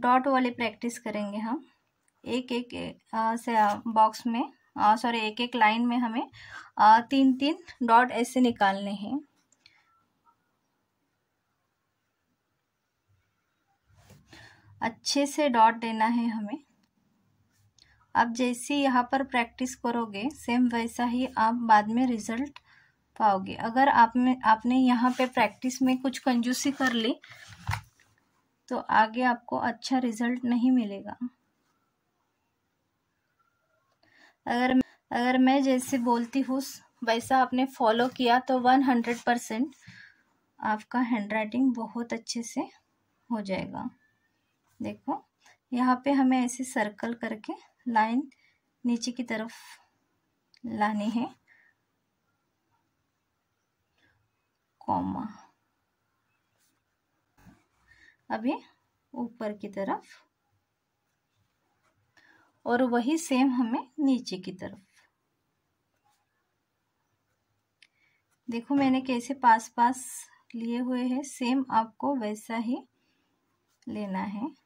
dot वाली practice करेंगे हम एक एक, एक आ, से बॉक्स में सॉरी एक एक लाइन में हमें आ, तीन तीन डॉट ऐसे निकालने हैं अच्छे से डॉट देना है हमें आप जैसे यहाँ पर प्रैक्टिस करोगे सेम वैसा ही आप बाद में रिजल्ट पाओगे अगर आप में आपने यहाँ पे प्रैक्टिस में कुछ कंजूसी कर ली तो आगे आपको अच्छा रिजल्ट नहीं मिलेगा अगर अगर मैं जैसे बोलती हूँ वैसा आपने फॉलो किया तो वन हंड्रेड परसेंट आपका हैंड राइटिंग बहुत अच्छे से हो जाएगा देखो यहाँ पे हमें ऐसे सर्कल करके लाइन नीचे की तरफ लानी है कॉमा अभी ऊपर की तरफ और वही सेम हमें नीचे की तरफ देखो मैंने कैसे पास पास लिए हुए हैं सेम आपको वैसा ही लेना है